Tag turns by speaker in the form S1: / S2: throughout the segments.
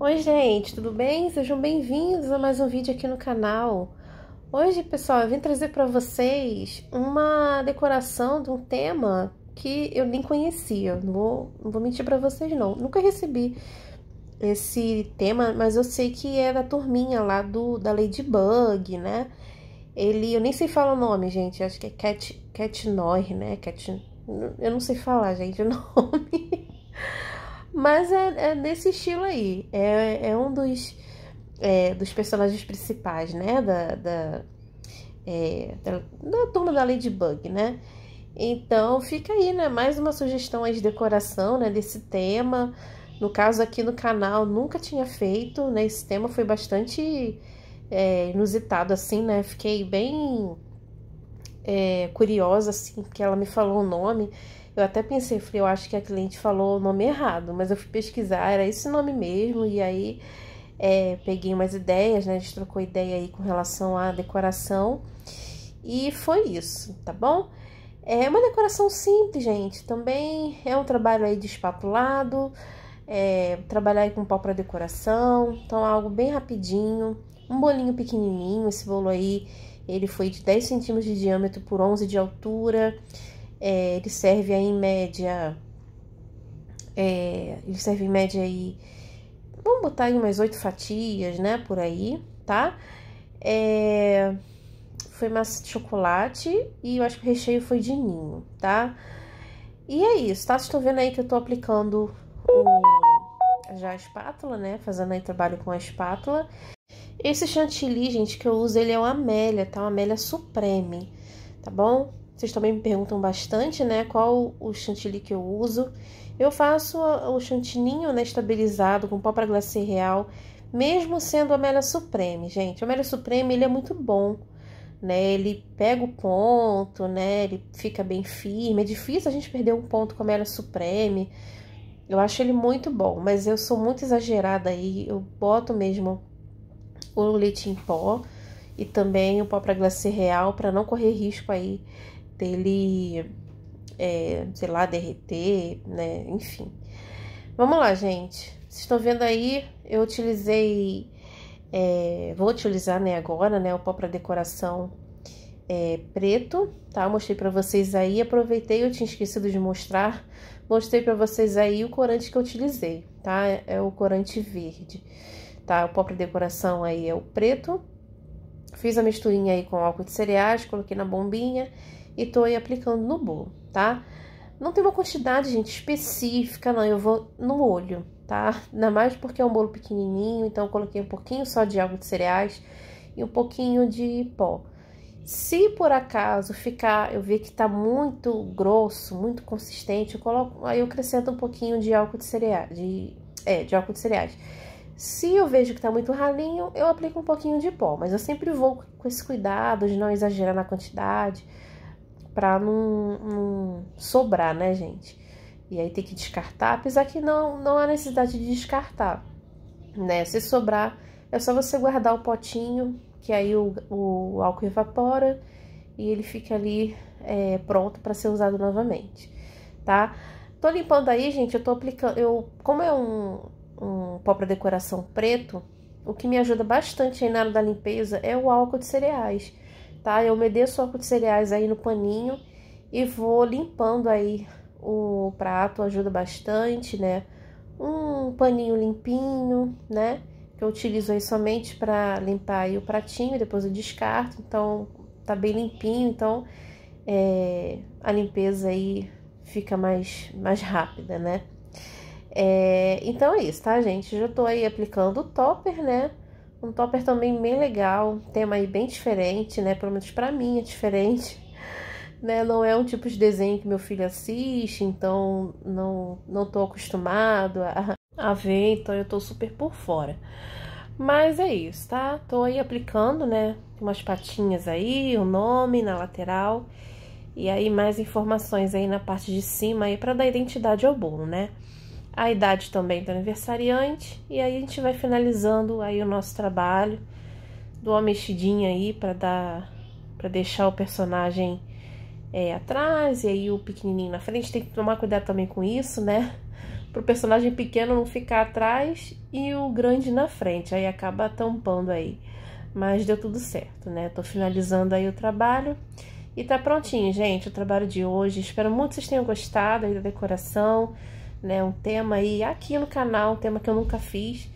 S1: Oi gente, tudo bem? Sejam bem-vindos a mais um vídeo aqui no canal. Hoje, pessoal, eu vim trazer para vocês uma decoração de um tema que eu nem conhecia. Não vou, não vou mentir para vocês não. Nunca recebi esse tema, mas eu sei que é da turminha lá do da Ladybug, né? Ele, eu nem sei falar o nome, gente. Acho que é Cat Cat Noir, né? Cat Eu não sei falar, gente, o nome. Mas é, é nesse estilo aí. É, é um dos, é, dos personagens principais, né? Da, da, é, da, da turma da Ladybug, né? Então fica aí, né? Mais uma sugestão aí de decoração né? desse tema. No caso, aqui no canal nunca tinha feito, né? Esse tema foi bastante é, inusitado, assim, né? Fiquei bem é, curiosa, assim, porque ela me falou o nome. Eu até pensei, falei, eu acho que a cliente falou o nome errado, mas eu fui pesquisar, era esse nome mesmo, e aí é, peguei umas ideias, né? A gente trocou ideia aí com relação à decoração. E foi isso, tá bom? É uma decoração simples, gente. Também é um trabalho aí de espatulado, é, trabalhar aí com pó para decoração. Então, algo bem rapidinho. Um bolinho pequenininho. Esse bolo aí, ele foi de 10 centímetros de diâmetro por 11 de altura. É, ele serve aí em média. É, ele serve em média aí. Vamos botar aí umas oito fatias, né? Por aí, tá? É, foi massa de chocolate e eu acho que o recheio foi de ninho, tá? E é isso, tá? Vocês estão vendo aí que eu tô aplicando o, já a espátula, né? Fazendo aí trabalho com a espátula. Esse chantilly, gente, que eu uso, ele é o Amélia, tá? Amélia Supreme, tá bom? Vocês também me perguntam bastante, né? Qual o chantilly que eu uso. Eu faço o chantininho né, estabilizado com pó para glacê real, mesmo sendo o Amélia Supreme, gente. O Amélia Supreme, ele é muito bom, né? Ele pega o ponto, né? Ele fica bem firme. É difícil a gente perder um ponto com a Amélia Supreme. Eu acho ele muito bom, mas eu sou muito exagerada aí. Eu boto mesmo o leite em pó e também o pó para glacê real para não correr risco aí dele, é, sei lá, derreter, né? Enfim. Vamos lá, gente. Vocês estão vendo aí, eu utilizei, é, vou utilizar, né, agora, né, o pó para decoração é, preto, tá? mostrei para vocês aí, aproveitei, eu tinha esquecido de mostrar, mostrei para vocês aí o corante que eu utilizei, tá? É o corante verde, tá? O pó para decoração aí é o preto. Fiz a misturinha aí com álcool de cereais, coloquei na bombinha e tô aí aplicando no bolo, tá? Não tem uma quantidade, gente, específica, não, eu vou no olho, tá? Ainda mais porque é um bolo pequenininho, então eu coloquei um pouquinho só de água de cereais e um pouquinho de pó. Se por acaso ficar, eu ver que tá muito grosso, muito consistente, eu coloco, aí eu acrescento um pouquinho de álcool de cereais, de, é, de álcool de cereais. Se eu vejo que tá muito ralinho, eu aplico um pouquinho de pó, mas eu sempre vou com esse cuidado de não exagerar na quantidade, para não, não, sobrar, né, gente? E aí tem que descartar, apesar que não, não há necessidade de descartar, né? Se sobrar, é só você guardar o potinho, que aí o, o álcool evapora e ele fica ali é, pronto para ser usado novamente, tá? Tô limpando aí, gente, eu tô aplicando, eu, como é um, um pó para decoração preto, o que me ajuda bastante aí na hora da limpeza é o álcool de cereais tá? Eu medeço o álcool de cereais aí no paninho e vou limpando aí o prato, ajuda bastante, né? Um paninho limpinho, né? Que eu utilizo aí somente para limpar aí o pratinho, depois eu descarto, então tá bem limpinho, então é, a limpeza aí fica mais, mais rápida, né? É, então é isso, tá, gente? já tô aí aplicando o topper, né? Um topper também bem legal, tema aí bem diferente, né? Pelo menos pra mim é diferente. Né? Não é um tipo de desenho que meu filho assiste, então não, não tô acostumado a, a ver, então eu tô super por fora. Mas é isso, tá? Tô aí aplicando, né? Umas patinhas aí, o nome na lateral. E aí mais informações aí na parte de cima aí para dar identidade ao bolo, né? a idade também do aniversariante e aí a gente vai finalizando aí o nosso trabalho, dou uma mexidinha aí para dar para deixar o personagem é, atrás e aí o pequenininho na frente, tem que tomar cuidado também com isso, né? Para o personagem pequeno não ficar atrás e o grande na frente, aí acaba tampando aí. Mas deu tudo certo, né? Tô finalizando aí o trabalho. E tá prontinho, gente, o trabalho de hoje. Espero muito que vocês tenham gostado aí da decoração né? Um tema aí aqui no canal, um tema que eu nunca fiz.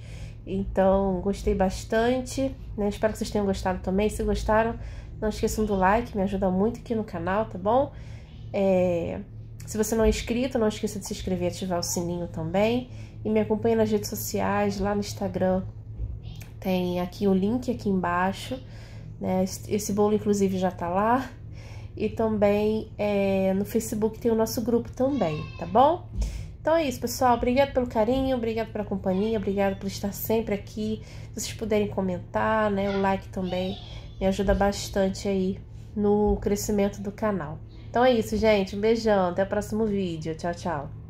S1: Então, gostei bastante, né? Espero que vocês tenham gostado também. Se gostaram, não esqueçam do like, me ajuda muito aqui no canal, tá bom? É... Se você não é inscrito, não esqueça de se inscrever e ativar o sininho também. E me acompanhe nas redes sociais, lá no Instagram. Tem aqui o link aqui embaixo. Né? Esse bolo, inclusive, já tá lá. E também é... no Facebook tem o nosso grupo também, tá bom? Então é isso, pessoal. Obrigado pelo carinho, obrigado pela companhia, obrigado por estar sempre aqui. Se vocês puderem comentar, né, o like também me ajuda bastante aí no crescimento do canal. Então é isso, gente. Um beijão, até o próximo vídeo. Tchau, tchau.